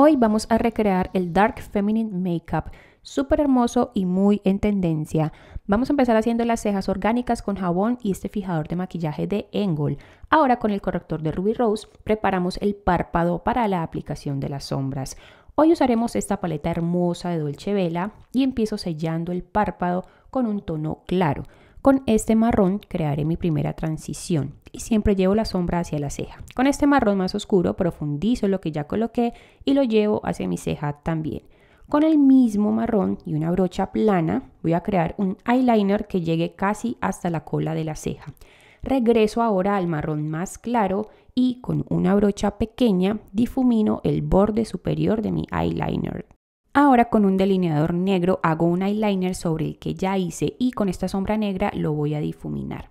Hoy vamos a recrear el Dark Feminine Makeup, súper hermoso y muy en tendencia. Vamos a empezar haciendo las cejas orgánicas con jabón y este fijador de maquillaje de Engel. Ahora con el corrector de Ruby Rose preparamos el párpado para la aplicación de las sombras. Hoy usaremos esta paleta hermosa de Dolce Vela y empiezo sellando el párpado con un tono claro. Con este marrón crearé mi primera transición y siempre llevo la sombra hacia la ceja. Con este marrón más oscuro profundizo lo que ya coloqué y lo llevo hacia mi ceja también. Con el mismo marrón y una brocha plana voy a crear un eyeliner que llegue casi hasta la cola de la ceja. Regreso ahora al marrón más claro y con una brocha pequeña difumino el borde superior de mi eyeliner. Ahora con un delineador negro hago un eyeliner sobre el que ya hice y con esta sombra negra lo voy a difuminar.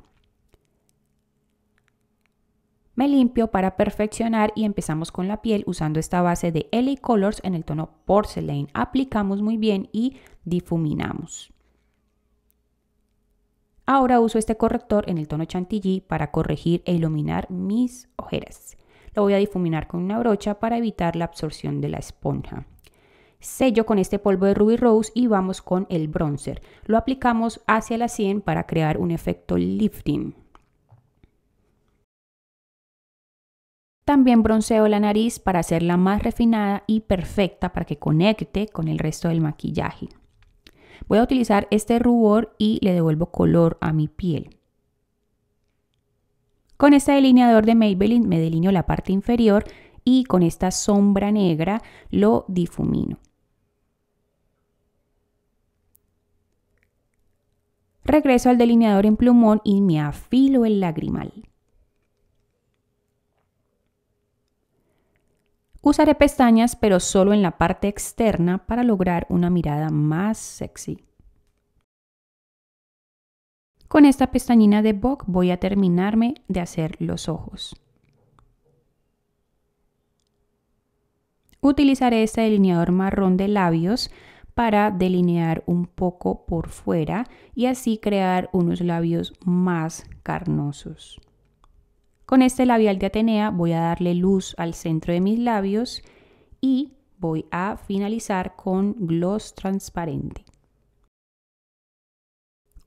Me limpio para perfeccionar y empezamos con la piel usando esta base de LA Colors en el tono Porcelain. Aplicamos muy bien y difuminamos. Ahora uso este corrector en el tono Chantilly para corregir e iluminar mis ojeras. Lo voy a difuminar con una brocha para evitar la absorción de la esponja. Sello con este polvo de Ruby Rose y vamos con el bronzer. Lo aplicamos hacia la sien para crear un efecto lifting. También bronceo la nariz para hacerla más refinada y perfecta para que conecte con el resto del maquillaje. Voy a utilizar este rubor y le devuelvo color a mi piel. Con este delineador de Maybelline me delineo la parte inferior y con esta sombra negra lo difumino. Regreso al delineador en plumón y me afilo el lagrimal. Usaré pestañas pero solo en la parte externa para lograr una mirada más sexy. Con esta pestañina de Bock voy a terminarme de hacer los ojos. Utilizaré este delineador marrón de labios para delinear un poco por fuera y así crear unos labios más carnosos. Con este labial de Atenea voy a darle luz al centro de mis labios y voy a finalizar con gloss transparente.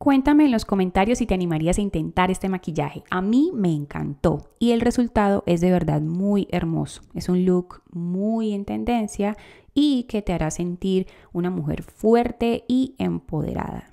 Cuéntame en los comentarios si te animarías a intentar este maquillaje. A mí me encantó y el resultado es de verdad muy hermoso. Es un look muy en tendencia y que te hará sentir una mujer fuerte y empoderada.